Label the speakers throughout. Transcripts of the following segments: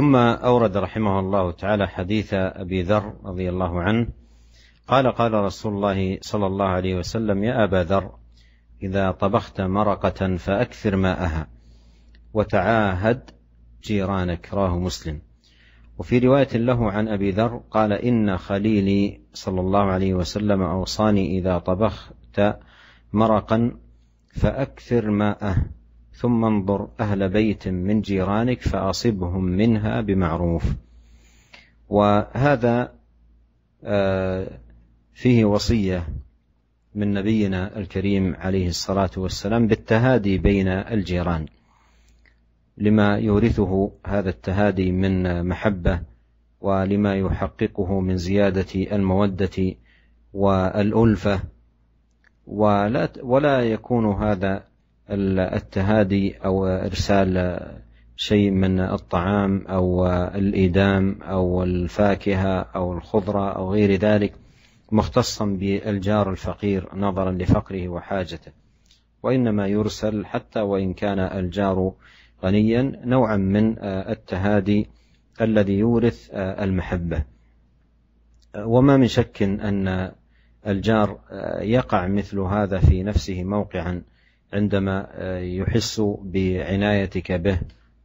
Speaker 1: ثم اورد رحمه الله تعالى حديث ابي ذر رضي الله عنه قال قال رسول الله صلى الله عليه وسلم يا ابا ذر اذا طبخت مرقه فاكثر ماءها وتعاهد جيرانك راه مسلم وفي روايه له عن ابي ذر قال ان خليلي صلى الله عليه وسلم اوصاني اذا طبخت مرقا فاكثر ماءه ثم انظر أهل بيت من جيرانك فأصبهم منها بمعروف وهذا آه، فيه وصية من نبينا الكريم عليه الصلاة والسلام بالتهادي بين الجيران لما يورثه هذا التهادي من محبة ولما يحققه من زيادة المودة والألفة ولا ولا يكون هذا التهادي أو إرسال شيء من الطعام أو الإيدام أو الفاكهة أو الخضرة أو غير ذلك مختصا بالجار الفقير نظرا لفقره وحاجته وإنما يرسل حتى وإن كان الجار غنيا نوعا من آه، التهادي الذي يورث آه، المحبة وما من شك أن الجار آه، يقع مثل هذا في نفسه موقعا عندما آه، يحس بعنايتك به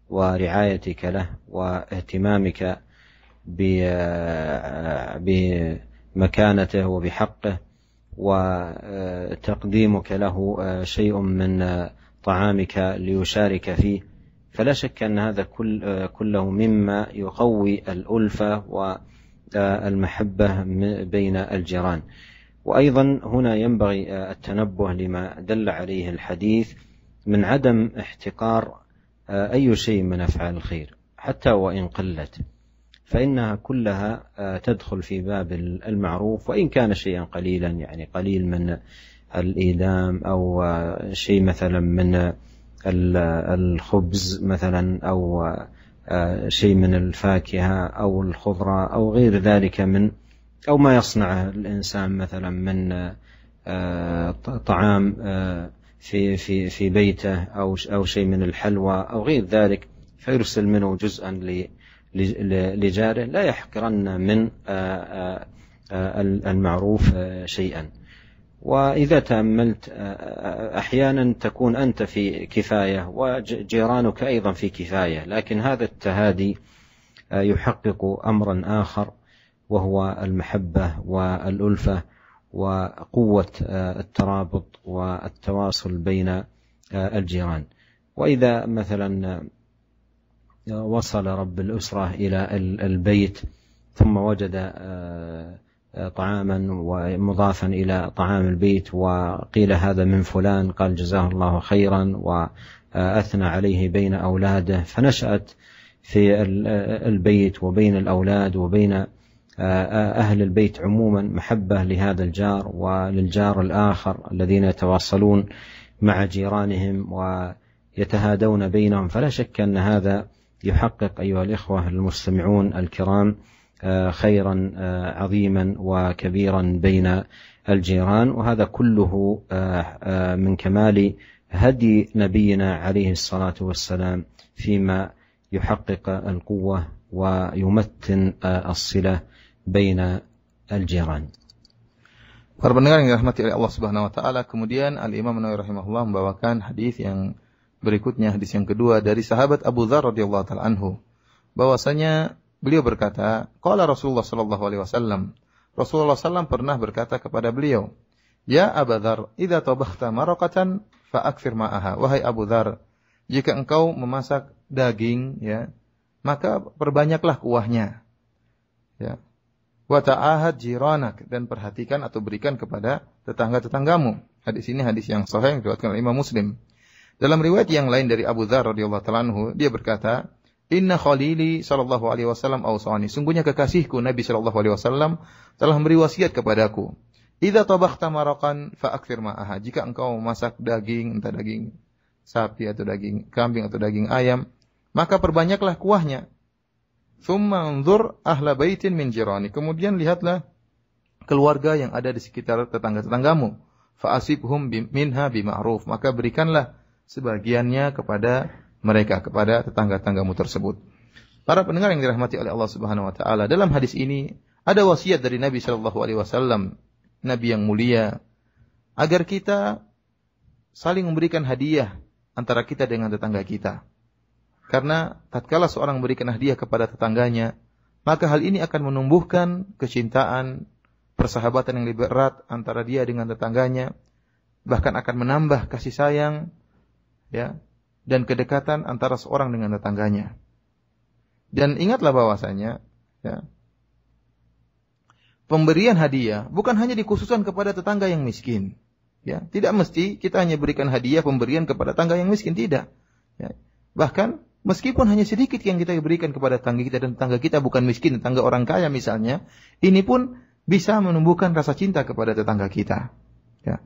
Speaker 1: ورعايتك له واهتمامك آه، بمكانته وبحقه وتقديمك له آه، شيء من طعامك ليشارك فيه فلا شك ان هذا كل كله مما يقوي الالفه والمحبه بين الجيران وأيضا هنا ينبغي آه، التنبه لما دل عليه الحديث من عدم احتقار آه، أي شيء من أفعال الخير حتى وإن قلت فإنها كلها آه، تدخل في باب المعروف وإن كان شيئا قليلا يعني قليل من الإيلام أو شيء مثلا من الخبز مثلا أو شيء من الفاكهة أو الخضرة أو غير ذلك من أو ما يصنعه الإنسان مثلا من آه، طعام آه، في في في بيته أو أو شيء من الحلوى أو غير ذلك فيرسل منه جزءا لجاره لا يحقرن من آه، المعروف شيئا وإذا تأملت أحيانا تكون أنت في كفاية وجيرانك أيضا في كفاية لكن هذا التهادي يحقق أمرا آخر وهو المحبه والالفه وقوه آه، الترابط والتواصل بين آه، الجيران واذا مثلا آه، وصل رب الاسره الى البيت ثم وجد طعاما ومضافا الى طعام البيت وقيل هذا من فلان قال جزاه الله خيرا واثنى عليه بين اولاده فنشات في البيت وبين الاولاد وبين آه، آه، أهل البيت عموما محبة لهذا الجار وللجار الآخر الذين يتواصلون مع جيرانهم ويتهادون بينهم فلا شك أن هذا يحقق أيها الإخوة المستمعون الكرام آه، خيرا عظيما وكبيرا بين الجيران وهذا كله من كمال هدي نبينا عليه الصلاة والسلام فيما يحقق القوة ويمتن
Speaker 2: الصلة baina al-jiran. Para pendengar yang dirahmati oleh Allah Subhanahu wa taala, kemudian Al-Imam Nawawi rahimahullah membawakan hadis yang berikutnya, hadis yang kedua dari sahabat Abu Dzar radhiyallahu taala anhu. Bahwasanya beliau berkata, qala Rasulullah sallallahu alaihi wasallam. Rasulullah saw pernah berkata kepada beliau, "Ya Abu Dzar, idza tabakhta maraqatan faakfir ma'aha." Wahai Abu Dzar, jika engkau memasak daging ya, maka perbanyaklah kuahnya. Ya, wa ta'ahad jiranak dan perhatikan atau berikan kepada tetangga-tetanggamu. Hadis ini hadis yang sahih yang diriwayatkan oleh Imam Muslim. Dalam riwayat yang lain dari Abu Dzar radhiyallahu taala dia berkata, "Inna khalili sallallahu alaihi wasallam awsani. Sungguhnya kekasihku Nabi sallallahu alaihi wasallam telah memberi wasiat kepadaku. "Idza tabakhta maraqan akthir ma'aha." Jika engkau memasak daging, entah daging sapi atau daging kambing atau daging ayam, maka perbanyaklah kuahnya Thumma anzur ahla baitin min jirani. Kemudian lihatlah keluarga yang ada di sekitar tetangga-tetanggamu. Fa'asibhum minha bima'ruf. Maka berikanlah sebagiannya kepada mereka, kepada tetangga-tetanggamu tersebut. Para pendengar yang dirahmati oleh Allah Subhanahu wa taala, dalam hadis ini ada wasiat dari Nabi sallallahu alaihi wasallam, nabi yang mulia, agar kita saling memberikan hadiah antara kita dengan tetangga kita. Karena tatkala seorang memberikan hadiah kepada tetangganya, maka hal ini akan menumbuhkan kecintaan, persahabatan yang lebih erat antara dia dengan tetangganya, bahkan akan menambah kasih sayang ya dan kedekatan antara seorang dengan tetangganya. Dan ingatlah bahwasanya ya, pemberian hadiah bukan hanya dikhususkan kepada tetangga yang miskin. Ya, tidak mesti kita hanya berikan hadiah pemberian kepada tetangga yang miskin tidak. Ya, bahkan Meskipun hanya sedikit yang kita berikan kepada tangga kita dan tangga kita bukan miskin, tangga orang kaya misalnya, ini pun bisa menumbuhkan rasa cinta kepada tetangga kita. Ya.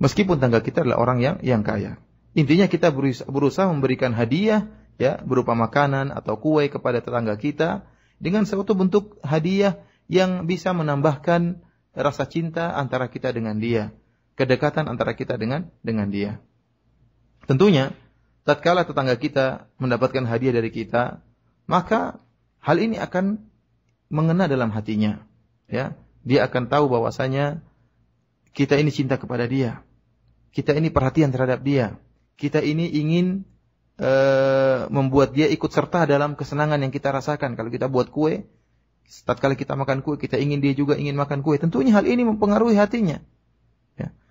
Speaker 2: Meskipun tangga kita adalah orang yang yang kaya. Intinya kita berusaha, berusaha memberikan hadiah ya berupa makanan atau kue kepada tetangga kita dengan suatu bentuk hadiah yang bisa menambahkan rasa cinta antara kita dengan dia, kedekatan antara kita dengan dengan dia. Tentunya tatkala tetangga kita mendapatkan hadiah dari kita, maka hal ini akan mengena dalam hatinya. Ya, dia akan tahu bahwasanya kita ini cinta kepada dia. Kita ini perhatian terhadap dia. Kita ini ingin e, membuat dia ikut serta dalam kesenangan yang kita rasakan. Kalau kita buat kue, tatkala kita makan kue, kita ingin dia juga ingin makan kue. Tentunya hal ini mempengaruhi hatinya.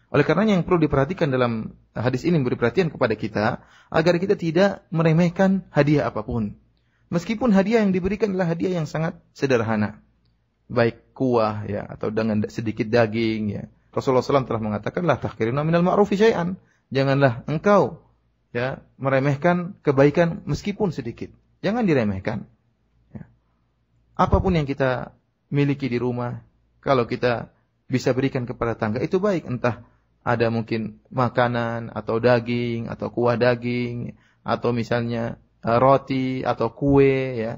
Speaker 2: Oleh karenanya yang perlu diperhatikan dalam hadis ini memberi perhatian kepada kita agar kita tidak meremehkan hadiah apapun. Meskipun hadiah yang diberikan adalah hadiah yang sangat sederhana. Baik kuah ya atau dengan sedikit daging ya. Rasulullah SAW telah mengatakan lah tahkiruna minal ma'rufi syai'an. Janganlah engkau ya meremehkan kebaikan meskipun sedikit. Jangan diremehkan. Ya. Apapun yang kita miliki di rumah, kalau kita bisa berikan kepada tangga itu baik entah ada mungkin makanan atau daging atau kuah daging atau misalnya eh, roti atau kue ya.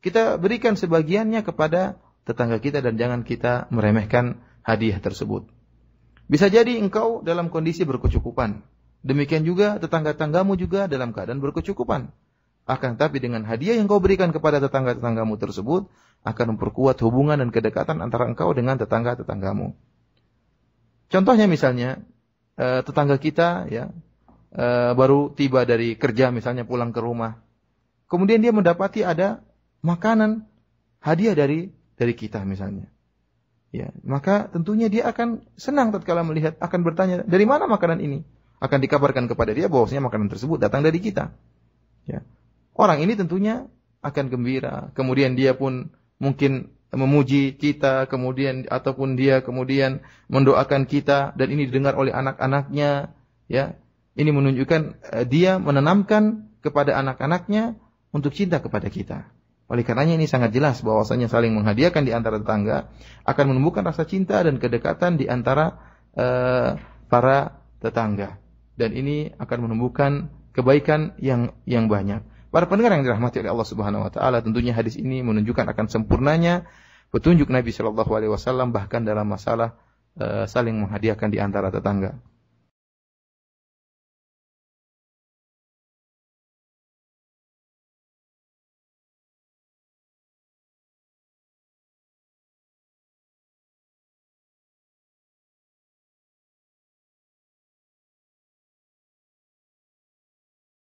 Speaker 2: Kita berikan sebagiannya kepada tetangga kita dan jangan kita meremehkan hadiah tersebut. Bisa jadi engkau dalam kondisi berkecukupan. Demikian juga tetangga-tanggamu juga dalam keadaan berkecukupan. Akan tapi dengan hadiah yang kau berikan kepada tetangga-tetanggamu tersebut akan memperkuat hubungan dan kedekatan antara engkau dengan tetangga-tetanggamu. Contohnya misalnya e, tetangga kita ya e, baru tiba dari kerja misalnya pulang ke rumah. Kemudian dia mendapati ada makanan hadiah dari dari kita misalnya. Ya, maka tentunya dia akan senang tatkala melihat akan bertanya dari mana makanan ini? Akan dikabarkan kepada dia bahwasanya makanan tersebut datang dari kita. Ya. Orang ini tentunya akan gembira. Kemudian dia pun mungkin memuji kita kemudian ataupun dia kemudian mendoakan kita dan ini didengar oleh anak-anaknya ya ini menunjukkan uh, dia menanamkan kepada anak-anaknya untuk cinta kepada kita oleh karenanya ini sangat jelas bahwasanya saling menghadiahkan di antara tetangga akan menumbuhkan rasa cinta dan kedekatan di antara uh, para tetangga dan ini akan menumbuhkan kebaikan yang yang banyak Para pendengar yang dirahmati oleh Allah Subhanahu wa taala, tentunya hadis ini menunjukkan akan sempurnanya petunjuk Nabi Shallallahu alaihi wasallam bahkan dalam masalah uh, saling menghadiahkan di antara tetangga.